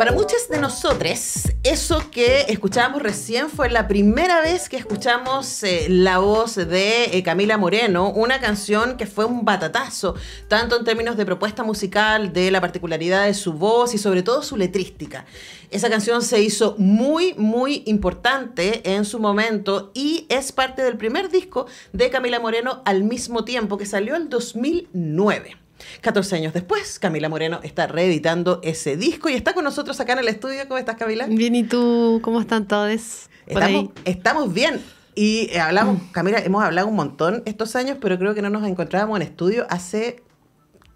Para muchos de nosotros, eso que escuchamos recién fue la primera vez que escuchamos eh, la voz de eh, Camila Moreno, una canción que fue un batatazo, tanto en términos de propuesta musical, de la particularidad de su voz y sobre todo su letrística. Esa canción se hizo muy, muy importante en su momento y es parte del primer disco de Camila Moreno al mismo tiempo que salió en 2009. 14 años después, Camila Moreno está reeditando ese disco y está con nosotros acá en el estudio. ¿Cómo estás, Camila? Bien, ¿y tú? ¿Cómo están todos? Estamos, estamos, bien. Y eh, hablamos, mm. Camila, hemos hablado un montón estos años, pero creo que no nos encontrábamos en estudio hace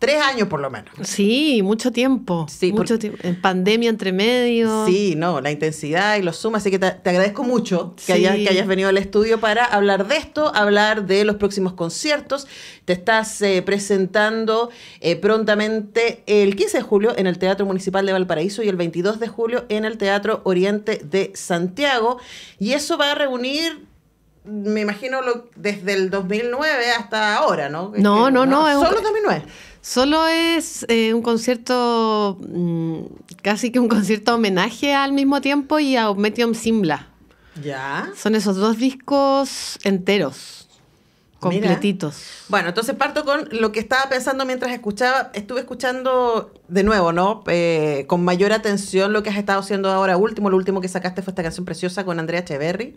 tres años por lo menos. Sí, mucho tiempo. Sí, mucho tiempo. En pandemia entre medio. Sí, no, la intensidad y los sumas. Así que te, agradezco mucho que, hayas, que hayas venido al estudio para hablar de esto, hablar de los próximos conciertos. Te estás eh, presentando eh, prontamente el 15 de julio en el Teatro Municipal de Valparaíso y el 22 de julio en el Teatro Oriente de Santiago. Y eso va a reunir me imagino lo, desde el 2009 hasta ahora, ¿no? No, eh, no, no. Solo 2009. Solo es eh, un concierto, mm, casi que un concierto homenaje al mismo tiempo y a Metium Simbla. Ya. Son esos dos discos enteros, completitos. Bueno, entonces parto con lo que estaba pensando mientras escuchaba. Estuve escuchando de nuevo, ¿no? Eh, con mayor atención lo que has estado haciendo ahora último. Lo último que sacaste fue esta canción preciosa con Andrea Echeverry.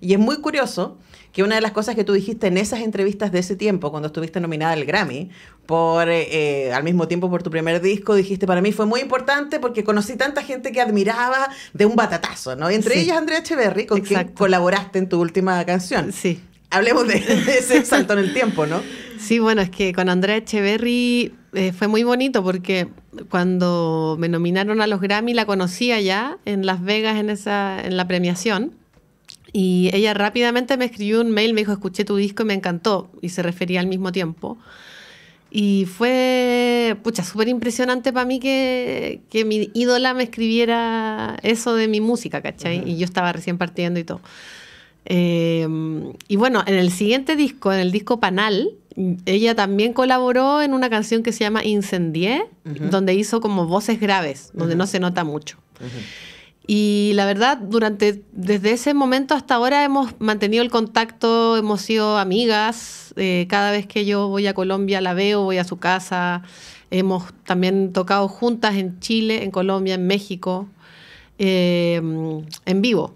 Y es muy curioso que una de las cosas que tú dijiste en esas entrevistas de ese tiempo, cuando estuviste nominada al Grammy, por eh, eh, al mismo tiempo por tu primer disco, dijiste, para mí fue muy importante porque conocí tanta gente que admiraba de un batatazo, ¿no? entre ellas Andrea Echeverry, con quien colaboraste en tu última canción. Sí. Hablemos de, ese salto en el tiempo, ¿no? Sí, bueno, es que con Andrea Echeverry eh, fue muy bonito porque cuando me nominaron a los Grammy la conocía ya en Las Vegas en, esa, en la premiación y ella rápidamente me escribió un mail, me dijo, escuché tu disco y me encantó, y se refería al mismo tiempo. Y fue, pucha, súper impresionante para mí que, mi ídola me escribiera eso de mi música, ¿cachai? Y yo estaba recién partiendo y todo. Em, y bueno, en el siguiente disco, en el disco Panal, ella también colaboró en una canción que se llama Incendié, donde hizo como voces graves, donde no se nota mucho. Y la verdad, durante, desde ese momento hasta ahora hemos mantenido el contacto, hemos sido amigas. Eh, cada vez que yo voy a Colombia la veo, voy a su casa. Hemos también tocado juntas en Chile, en Colombia, en México, em, en vivo.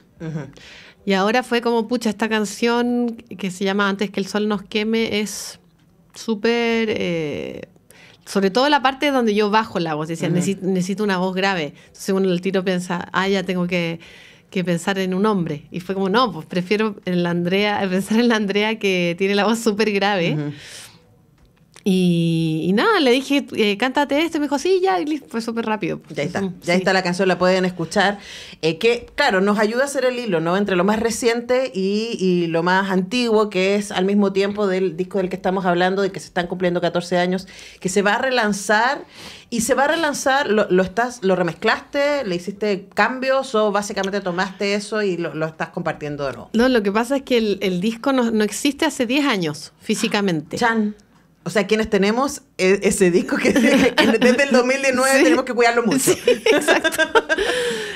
Y ahora fue como, pucha, esta canción que se llama Antes que el sol nos queme es súper... Eh, sobre todo la parte donde yo bajo la voz, decía necesito, una voz grave. Entonces uno el tiro piensa, ah, ya tengo que, que, pensar en un hombre. Y fue como, no, pues prefiero en la Andrea, pensar en la Andrea que tiene la voz súper grave. Y, nada, le dije, eh, cántate este, me dijo, sí, ya, y listo, fue súper rápido. Ya está, ya está la canción, la pueden escuchar. Eh, que, claro, nos ayuda a hacer el hilo, ¿no? Entre lo más reciente y, y, lo más antiguo, que es al mismo tiempo del disco del que estamos hablando, de que se están cumpliendo 14 años, que se va a relanzar y se va a relanzar, lo, lo estás, lo remezclaste, le hiciste cambios o básicamente tomaste eso y lo, estás compartiendo de nuevo. No, lo que pasa es que el, disco no, no existe hace 10 años físicamente. Chan. O sea, quienes tenemos e-, ese disco que, desde el 2009 tenemos que cuidarlo mucho. exacto.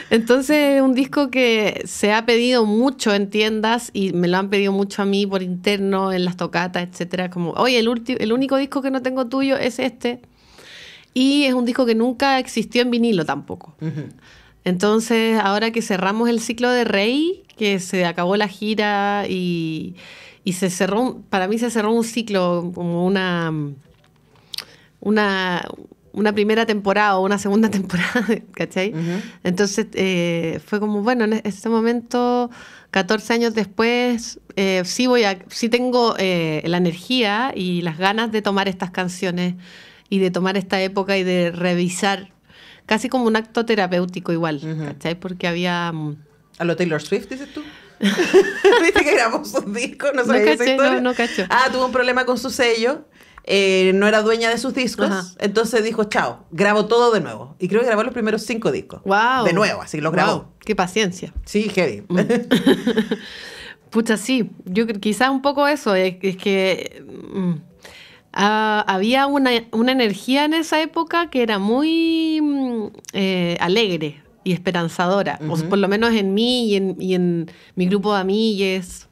Entonces, un disco que se ha pedido mucho en tiendas y me lo han pedido mucho a mí por interno, en las tocatas, etcétera. Como, oye, el, el único disco que no tengo tuyo es este. Y es un disco que nunca existió en vinilo tampoco. Entonces, ahora que cerramos el ciclo de Rey, que se acabó la gira y y se cerró, para mí se cerró un ciclo, como una, una, una primera temporada o una segunda temporada, ¿cachai? Entonces eh, fue como, bueno, en este momento, 14 años después, eh, sí, voy a, sí tengo eh, la energía y las ganas de tomar estas canciones y de tomar esta época y de revisar, casi como un acto terapéutico igual, ¿cachai? Porque había... Mm, ¿A lo Taylor Swift, dices tú? ¿Viste que grabó sus discos? No, sabes caché, Ah, tuvo un problema con su sello. Eh, no era dueña de sus discos. Entonces dijo, chao, grabo todo de nuevo. Y creo que grabó los primeros cinco discos. De nuevo, así que los grabó. Qué paciencia. Sí, heavy. Mm. Pucha, sí. Yo quizás un poco eso. Es, que mm, había una, una, energía en esa época que era muy mm, eh, alegre y esperanzadora. por lo menos en mí y en, mi grupo de amigues.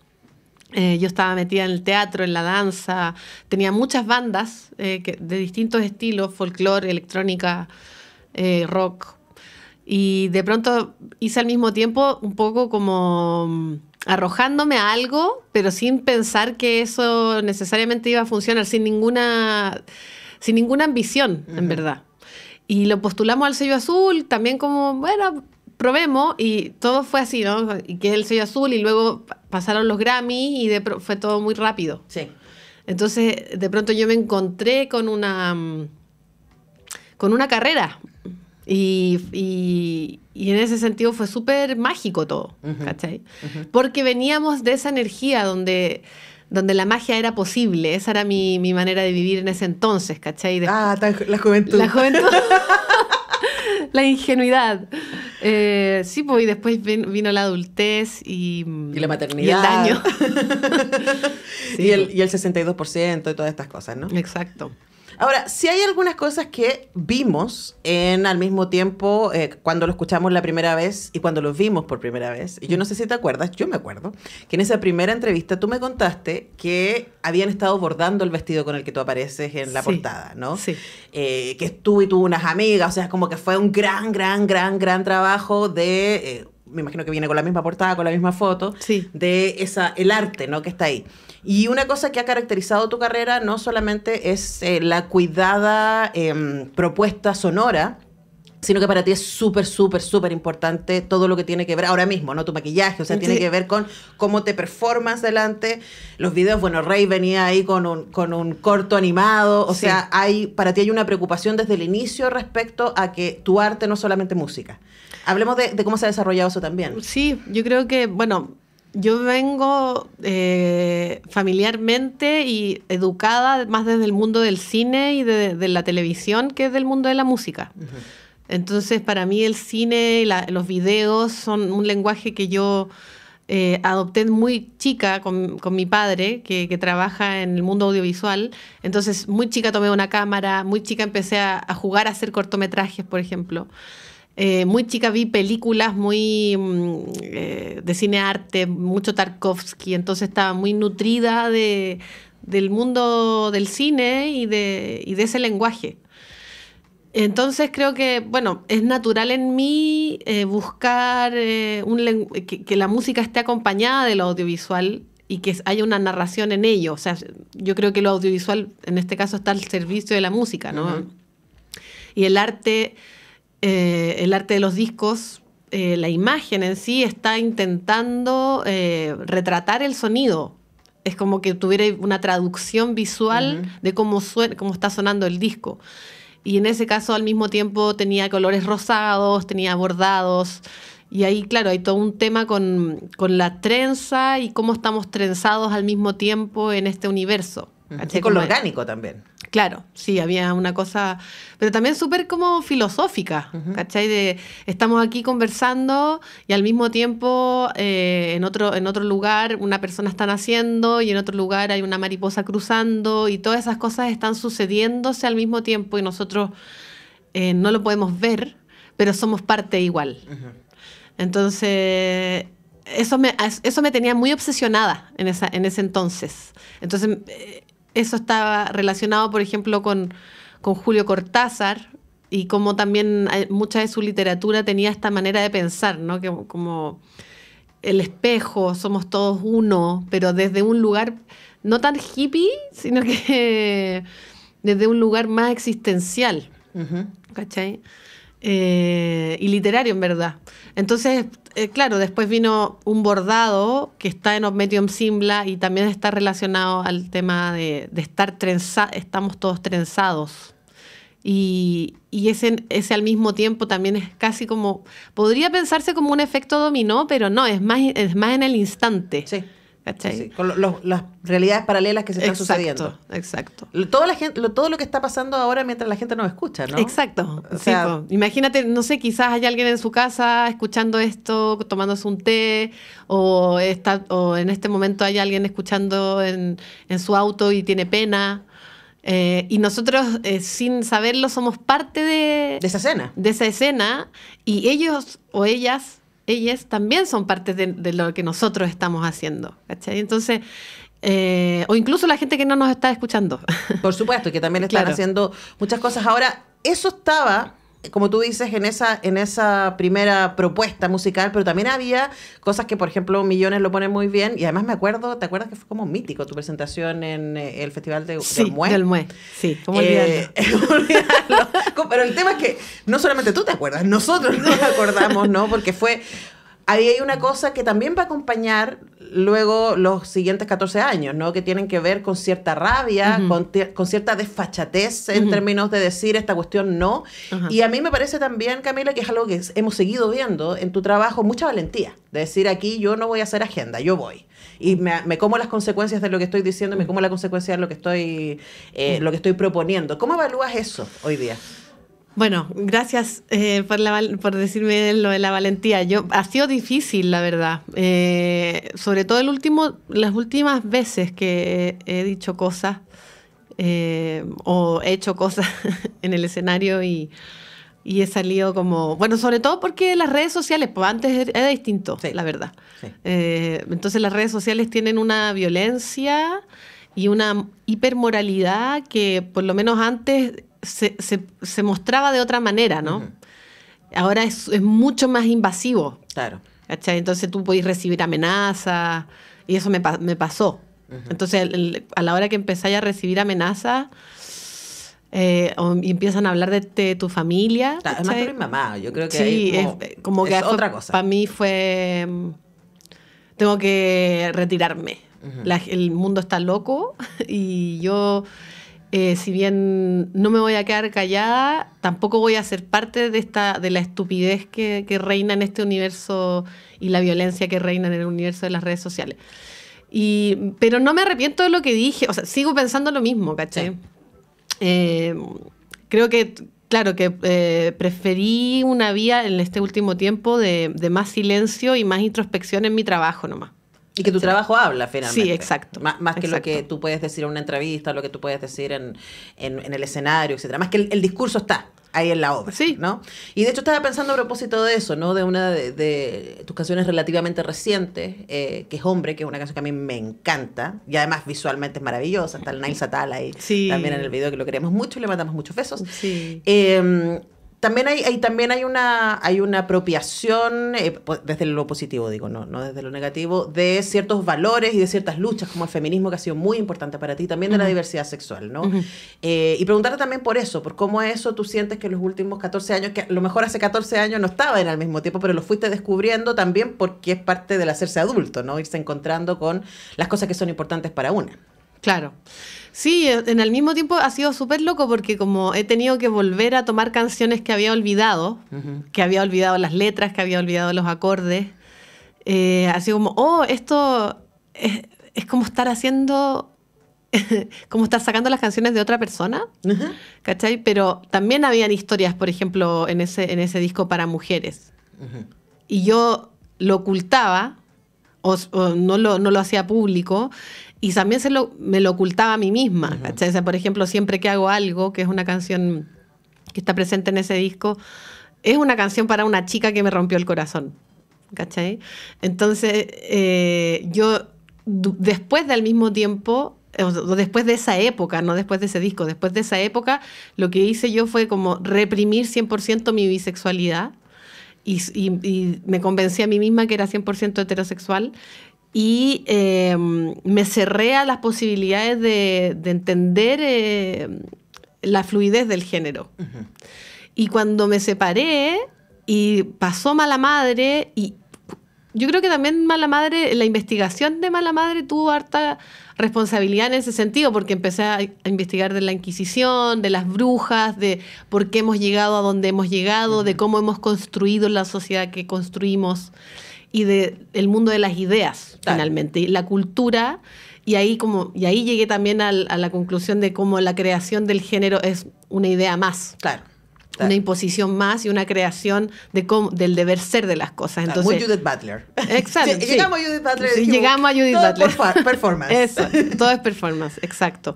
Eh, yo estaba metida en el teatro, en la danza, tenía muchas bandas eh, de distintos estilos, folclore, electrónica, eh, rock. Y de pronto hice al mismo tiempo un poco como mm, arrojándome a algo, pero sin pensar que eso necesariamente iba a funcionar, sin ninguna, sin ninguna ambición, en verdad. Y lo postulamos al sello azul, también como, bueno, probemos y todo fue así, ¿no? Y que es el sello azul y luego pasaron los Grammy y de fue todo muy rápido. Sí. Entonces, de pronto yo me encontré con una con una carrera y, en ese sentido fue súper mágico todo, ¿cachai? Porque veníamos de esa energía donde donde la magia era posible. Esa era mi, manera de vivir en ese entonces, ¿cachai? ah, la juventud. La juventud. la ingenuidad. Eh, sí, pues y después vino la adultez y, y la maternidad. Y el daño. y, el, pues. y el 62% y todas estas cosas, ¿no? Exacto. Ahora, si hay algunas cosas que vimos en al mismo tiempo eh, cuando lo escuchamos la primera vez y cuando lo vimos por primera vez. Y yo no sé si te acuerdas, yo me acuerdo, que en esa primera entrevista tú me contaste que habían estado bordando el vestido con el que tú apareces en la portada, ¿no? Sí. Eh, que tú y tú unas amigas, o sea, como que fue un gran, gran, gran, gran trabajo de... Eh, me imagino que viene con la misma portada, con la misma foto, sí. de esa, el arte ¿no? que está ahí. Y una cosa que ha caracterizado tu carrera no solamente es eh, la cuidada em, propuesta sonora, sino que para ti es súper, súper, súper importante todo lo que tiene que ver ahora mismo, ¿no? Tu maquillaje, o sea, tiene que ver con cómo te performas delante. Los videos, bueno, Rey venía ahí con un, corto animado, o sea, hay, para ti hay una preocupación desde el inicio respecto a que tu arte no es solamente música. Hablemos de, cómo se ha desarrollado eso también. Sí, yo creo que, bueno, yo vengo eh, familiarmente y educada más desde el mundo del cine y de, la televisión que del mundo de la música. Entonces, para mí el cine, la, los videos son un lenguaje que yo eh, adopté muy chica con, mi padre, que, trabaja en el mundo audiovisual. Entonces, muy chica tomé una cámara, muy chica empecé a, jugar a hacer cortometrajes, por ejemplo. Eh, muy chica vi películas muy mm, eh, de cine arte, mucho Tarkovsky, entonces estaba muy nutrida del mundo del cine y de ese lenguaje. Entonces creo que, bueno, es natural en mí eh, buscar eh, que, la música esté acompañada de lo audiovisual y que haya una narración en ello. O sea, yo creo que lo audiovisual en este caso está al servicio de la música, ¿no? Y el arte, eh, el arte de los discos, la imagen en sí está intentando retratar el sonido, es como que tuviera una traducción visual de cómo, cómo está sonando el disco y en ese caso al mismo tiempo tenía colores rosados, tenía bordados. Y ahí, claro, hay todo un tema con, con la trenza y cómo estamos trenzados al mismo tiempo en este universo. con lo orgánico también. Claro, sí, había una cosa, pero también súper como filosófica, ¿cachai? De, estamos aquí conversando y al mismo tiempo eh, en, otro, en otro lugar una persona está naciendo y en otro lugar hay una mariposa cruzando y todas esas cosas están sucediéndose al mismo tiempo y nosotros eh, no lo podemos ver, pero somos parte igual. Entonces, eso me, eso me tenía muy obsesionada en, esa, en ese entonces. Entonces, eh, eso estaba relacionado, por ejemplo, con, Julio Cortázar y cómo también eh, mucha de su literatura tenía esta manera de pensar, ¿no? como el espejo, somos todos uno, pero desde un lugar no tan hippie, sino que desde un lugar más existencial. ¿Cachai? Eh, y literario, en verdad. Entonces, eh, claro, después vino un bordado que está en Obmetium Simbla y también está relacionado al tema de, estar trenzados, estamos todos trenzados. Y, ese, ese, al mismo tiempo también es casi como, podría pensarse como un efecto dominó, pero no, es más, es más en el instante. Sí con las realidades paralelas que se están sucediendo. Exacto. Todo, la lo, todo lo que está pasando ahora mientras la gente no escucha, ¿no? Exacto. O sea, imagínate, no sé, quizás hay alguien en su casa escuchando esto, tomándose un té, o, está, en este momento hay alguien escuchando en, su auto y tiene pena. Eh, y nosotros, eh, sin saberlo, somos parte esa escena. De esa escena. Y ellos o ellas ellas también son parte de, lo que nosotros estamos haciendo. ¿cachai? Entonces, eh, o incluso la gente que no nos está escuchando. Por supuesto, que también están haciendo muchas cosas. Ahora, eso estaba como tú dices, en esa, en esa primera propuesta musical, pero también había cosas que, por ejemplo, Millones lo pone muy bien. Y además me acuerdo, ¿te acuerdas que fue como mítico tu presentación en eh, el Festival de, sí, del Mue? Sí, ¿cómo eh, pero el tema es que no solamente tú te acuerdas, nosotros nos acordamos, ¿no? Porque fue ahí hay una cosa que también va a acompañar luego los siguientes 14 años, ¿no? Que tienen que ver con cierta rabia, con, cierta desfachatez en términos de decir esta cuestión no. Y a mí me parece también, Camila, que es algo que hemos seguido viendo en tu trabajo, mucha valentía, de decir aquí yo no voy a hacer agenda, yo voy. Y me, como las consecuencias de lo que estoy diciendo, me como la consecuencia de lo que estoy, eh, lo que estoy proponiendo. ¿Cómo evalúas eso hoy día? Bueno, gracias eh, por, decirme lo de la valentía. Yo, ha sido difícil, la verdad. Eh, sobre todo el último, las últimas veces que he dicho cosas eh, o he hecho cosas en el escenario y, he salido como... Bueno, sobre todo porque las redes sociales, pues antes era distinto, la verdad. entonces las redes sociales tienen una violencia y una hipermoralidad que por lo menos antes se, mostraba de otra manera, ¿no? Ahora es, mucho más invasivo. Claro. Entonces tú podés recibir amenazas y eso me, pasó. Entonces a la hora que empezáis a recibir amenazas... Eh, y empiezan a hablar de, tu familia. no, además, mamá, yo creo que es, eh, otra cosa. Para mí fue, mm, tengo que retirarme. el mundo está loco y yo eh, si bien no me voy a quedar callada, tampoco voy a ser parte de esta, de la estupidez que, reina en este universo y la violencia que reina en el universo de las redes sociales. Y, pero no me arrepiento de lo que dije, o sea, sigo pensando lo mismo, ¿caché? Eh, creo que, claro, que eh, preferí una vía en este último tiempo de más silencio y más introspección en mi trabajo nomás. Y que tu trabajo habla, finalmente. Sí, exacto. Más, que lo que tú puedes decir en una entrevista, lo que tú puedes decir en, el escenario, etcétera. Más que el, discurso está ahí en la obra, sí. ¿no? Y de hecho estaba pensando a propósito de eso, ¿no? De una de, tus canciones relativamente recientes, eh, que es Hombre, que es una canción que a mí me encanta, y además visualmente es maravillosa, está el Nile Satal ahí sí. también en el video, que lo queremos mucho y le mandamos muchos besos. Sí. Em, también hay, también hay una, hay una apropiación, eh, desde lo positivo digo, no, no desde lo negativo, de ciertos valores y de ciertas luchas como el feminismo que ha sido muy importante para ti, también de la diversidad sexual, ¿no? Eh, y preguntarte también por eso, por cómo eso tú sientes que los últimos 14 años, que a lo mejor hace 14 años no estaba en el mismo tiempo, pero lo fuiste descubriendo también porque es parte del hacerse adulto, ¿no? Irse encontrando con las cosas que son importantes para una. Claro. Sí, e, en el mismo tiempo ha sido súper loco porque como he tenido que volver a tomar canciones que había olvidado, que había olvidado las letras, que había olvidado los acordes, eh, así como, oh, esto es, como estar haciendo, como estar sacando las canciones de otra persona, ¿cachai? Pero también habían historias, por ejemplo, en ese, en ese disco para mujeres. Y yo lo ocultaba o, no, no lo hacía público y también se lo, me lo ocultaba a mí misma. por ejemplo, siempre que hago algo, que es una canción que está presente en ese disco, es una canción para una chica que me rompió el corazón. ¿Cachai? Entonces, eh, yo después del mismo tiempo, eh, o después de esa época, no después de ese disco, después de esa época, lo que hice yo fue como reprimir 100% mi bisexualidad. Y, y, me convencí a mí misma que era 100% heterosexual y em, me cerré a las posibilidades de, entender em, la fluidez del género. Y cuando me separé y pasó Mala Madre, y yo creo que también Mala Madre, la investigación de Mala Madre tuvo harta responsabilidad en ese sentido, porque empecé a, investigar de la Inquisición, de las brujas, de por qué hemos llegado a donde hemos llegado, de cómo hemos construido la sociedad que construimos y del mundo de las ideas, finalmente. Y la cultura, y ahí, como, y ahí llegué también a, la conclusión de cómo la creación del género es una idea más. Claro. una imposición más y una creación de del deber ser de las cosas. Entonces, Judith Butler. Exacto. Llegamos a Judith Butler. llegamos a Judith todo Butler. performance. Eso, todo es performance, exacto.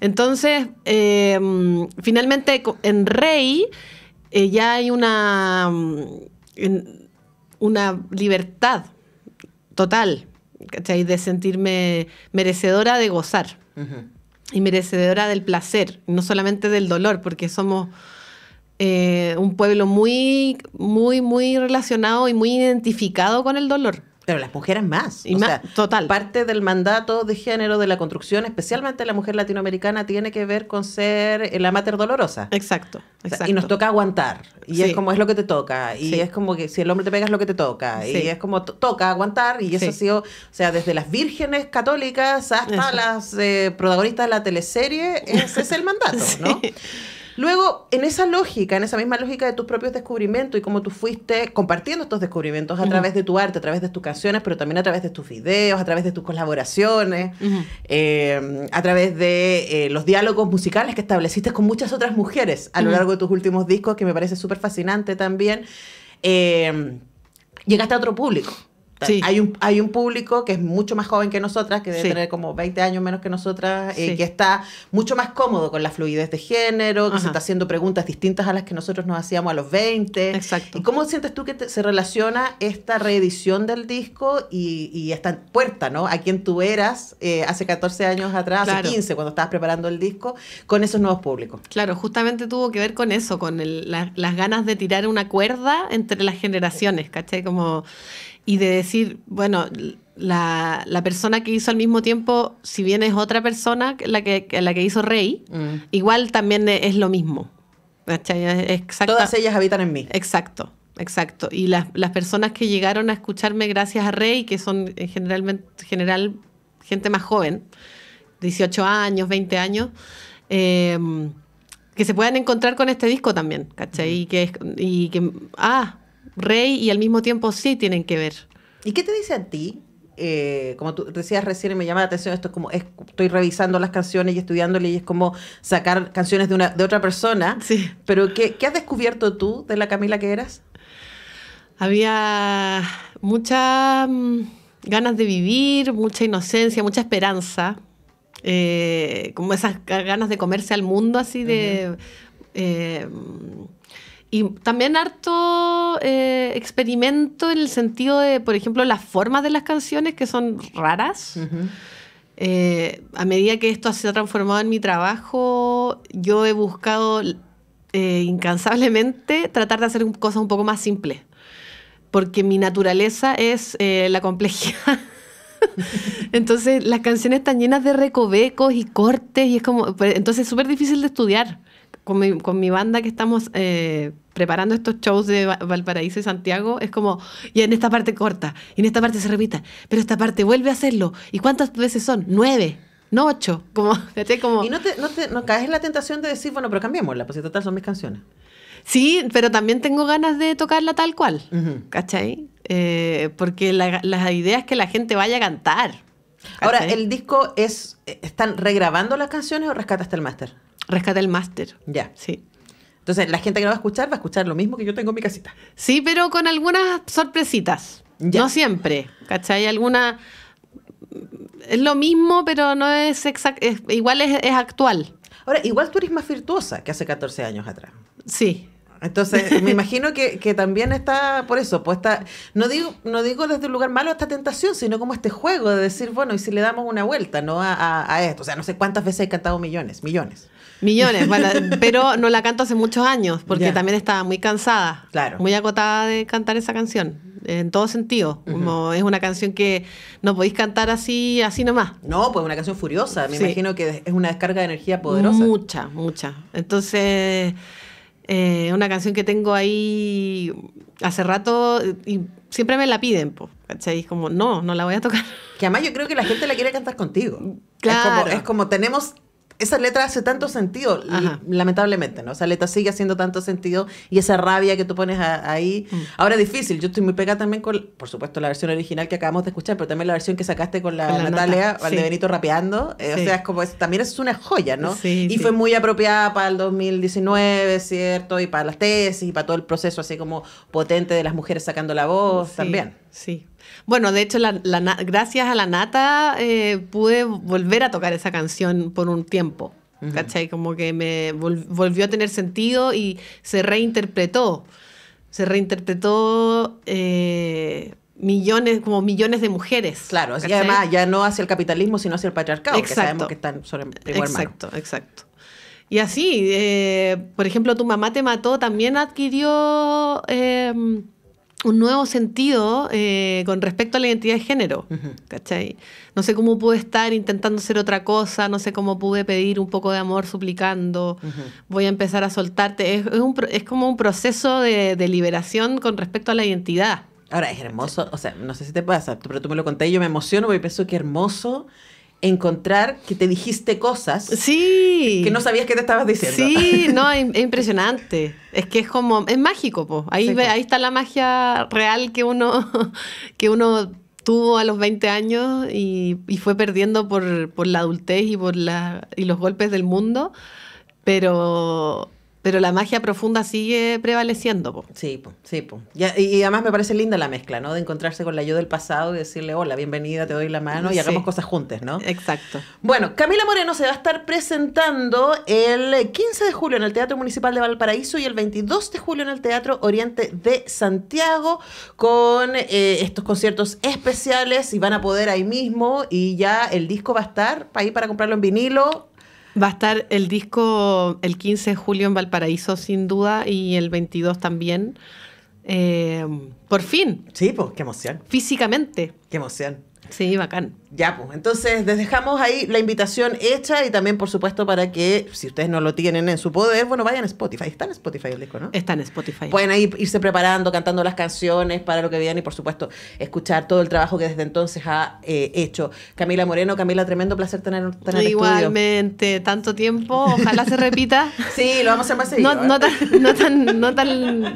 Entonces, em, finalmente en Rey eh, ya hay una... Mm, una libertad total, ¿cachai? De sentirme merecedora de gozar y merecedora del placer, no solamente del dolor, porque somos eh, un pueblo muy, muy, muy relacionado y muy identificado con el dolor. Pero las mujeres más. o sea, total. Parte del mandato de género de la construcción, especialmente la mujer latinoamericana, tiene que ver con ser la mater dolorosa. Exacto. y nos toca aguantar. Y es como es lo que te toca. Y es como que si el hombre te pega es lo que te toca. Y es como toca aguantar. Y eso ha sido, o sea, desde las vírgenes católicas hasta las eh, protagonistas de la teleserie, ese es el mandato, ¿no? Luego, en esa lógica, en esa misma lógica de tus propios descubrimientos y cómo tú fuiste compartiendo estos descubrimientos a través de tu arte, a través de tus canciones, pero también a través de tus videos, a través de tus colaboraciones, eh, a través de eh, los diálogos musicales que estableciste con muchas otras mujeres a lo largo de tus últimos discos, que me parece súper fascinante también. Eh, llegaste a otro público. Hay, un, hay un público que es mucho más joven que nosotras, que debe tener como 20 años menos que nosotras, eh, que está mucho más cómodo con la fluidez de género, que se está haciendo preguntas distintas a las que nosotros nos hacíamos a los 20. Exacto. ¿Y cómo sientes tú que se relaciona esta reedición del disco y, esta puerta, ¿no? A quien tú eras eh, hace 14 años atrás, hace 15, cuando estabas preparando el disco, con esos nuevos públicos. Claro, justamente tuvo que ver con eso, con las ganas de tirar una cuerda entre las generaciones, ¿cachai? Como y de decir, bueno, la, persona que hizo al mismo tiempo, si bien es otra persona, la que, la que hizo Rey, mm. igual también es lo mismo. Todas ellas habitan en mí. Exacto, exacto. Y las, personas que llegaron a escucharme gracias a Rey, que son eh, generalmente general gente más joven, 18 años, 20 años, em, que se puedan encontrar con este disco también, ¿cachai? Y que, y que, ah, rey y al mismo tiempo sí tienen que ver. ¿Y qué te dice a ti? Eh, como tú decías recién me llama la atención esto, es como estoy revisando las canciones y estudiándole y es como sacar canciones de, otra persona. Sí. Pero ¿qué, has descubierto tú de la Camila que eras? Había muchas mm, ganas de vivir, mucha inocencia, mucha esperanza, eh, como esas ganas de comerse al mundo así de... Y también harto eh, experimento en el sentido de, por ejemplo, las formas de las canciones que son raras. Eh, a medida que esto se ha transformado en mi trabajo, yo he buscado eh, incansablemente tratar de hacer cosas un poco más simples. Porque mi naturaleza es la complejidad. entonces, las canciones están llenas de recovecos y cortes, y es como. Pues, entonces, es súper difícil de estudiar con mi, banda que estamos eh, preparando estos shows de Valparaíso y Santiago, es como, y en esta parte corta, y en esta parte se repita, pero esta parte vuelve a hacerlo. ¿Y cuántas veces son? Nueve. No ocho, como, como... Y no, caes en la tentación de decir, bueno, pero cambiémosla, pues si total son mis canciones. Sí, pero también tengo ganas de tocarla tal cual, ¿cachai? Eh, porque la, idea es que la gente vaya a cantar. Ahora, ¿el disco es, están regrabando las canciones o rescataste el máster? Rescate el máster. Ya. Sí. Entonces, la gente que lo va a escuchar va a escuchar lo mismo que yo tengo en mi casita. Sí, pero con algunas sorpresitas. No siempre, ¿cachai? Alguna... Es lo mismo, pero no es exacto. Igual es, actual. Ahora, igual tú eres más virtuosa que hace 14 años atrás. Sí. Entonces, me imagino que, también está por eso, pues no digo, no digo desde un lugar malo esta tentación, sino como este juego de decir, bueno, y si le damos una vuelta, ¿no? A, a esto. O sea, no sé cuántas veces he cantado millones, millones. Millones, pero no la canto hace muchos años, porque también estaba muy cansada, muy agotada de cantar esa canción, en todo sentido. Como es una canción que no podéis cantar así, así nomás. No, pues una canción furiosa, me imagino que es una descarga de energía poderosa. Mucha, mucha. Entonces, eh, una canción que tengo ahí hace rato y siempre me la piden, pues. ¿cachai? Es como, no, no la voy a tocar. Que además yo creo que la gente la quiere cantar contigo. Claro. es como tenemos esa letra hace tanto sentido, lamentablemente, ¿no? Esa letra sigue haciendo tanto sentido y esa rabia que tú pones ahí. Mm. Ahora es difícil, yo estoy muy pegada también con, por supuesto, la versión original que acabamos de escuchar, pero también la versión que sacaste con la, Natalia Valdebenito rapeando. Eh, o sea, es como, es, también es una joya, ¿no? y fue muy apropiada para el 2019, ¿cierto? Y para las tesis y para todo el proceso así como potente de las mujeres sacando la voz también. Sí. Bueno, de hecho, gracias a la nata eh, pude volver a tocar esa canción por un tiempo. ¿Cachai? Como que me volvió a tener sentido y se reinterpretó. Se reinterpretó eh, millones, como millones de mujeres. Claro, y además ya no hacia el capitalismo, sino hacia el patriarcado, exacto. que sabemos que están sobre el Exacto, exacto. Y así, eh, por ejemplo, tu mamá te mató, también adquirió em, un nuevo sentido eh, con respecto a la identidad de género. ¿cachai? No sé cómo pude estar intentando ser otra cosa, no sé cómo pude pedir un poco de amor suplicando, voy a empezar a soltarte. Es, es, como un proceso de, de, liberación con respecto a la identidad. Ahora, es hermoso, o sea, no sé si te pasa, pero tú me lo conté y yo me emociono porque pienso que hermoso encontrar que te dijiste cosas sí. que no sabías que te estabas diciendo. Sí, no, es, impresionante. Es que es como, es mágico, po. Ahí, ahí está la magia real que uno, que uno tuvo a los 20 años y, fue perdiendo por, la adultez y por la, y los golpes del mundo. Pero pero la magia profunda sigue prevaleciendo, po. Sí, sí, Y, además me parece linda la mezcla, ¿no? De encontrarse con la ayuda del pasado y decirle, hola, bienvenida, te doy la mano y hagamos cosas juntas, ¿no? Exacto. Bueno, Camila Moreno se va a estar presentando el 15 de julio en el Teatro Municipal de Valparaíso y el 22 de julio en el Teatro Oriente de Santiago con eh, estos conciertos especiales y van a poder ahí mismo y ya el disco va a estar ahí para comprarlo en vinilo Va a estar el disco el 15 de julio en Valparaíso, sin duda, y el 22 también. Eh, por fin. Sí, pues, qué emoción. Físicamente. Qué emoción. Sí, bacán. Ya, pues entonces les dejamos ahí la invitación hecha y también, por supuesto, para que si ustedes no lo tienen en su poder, bueno, vayan a Spotify. Está en Spotify el disco, ¿no? Está en Spotify. Pueden irse preparando, cantando las canciones para lo que vean y, por supuesto, escuchar todo el trabajo que desde entonces ha eh, hecho Camila Moreno. Camila, tremendo placer tener, aquí. Igualmente, tanto tiempo, ojalá se repita. sí, lo vamos a hacer más seguido. No, ¿eh? tan, no, tan, lanzado.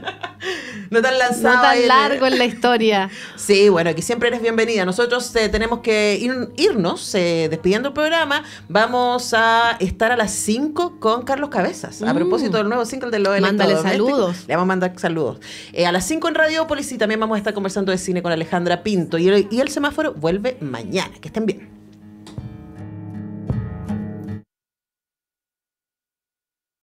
No tan largo en la historia. Sí, bueno, aquí siempre eres bienvenida. Nosotros eh, tenemos que irnos eh, despidiendo el programa, vamos a estar a las 5 con Carlos Cabezas. A uh. propósito del nuevo single de Lo Mándale saludos. Le vamos a mandar saludos. Eh, a las 5 en Radiópolis y también vamos a estar conversando de cine con Alejandra Pinto. Y y el semáforo vuelve mañana. Que estén bien.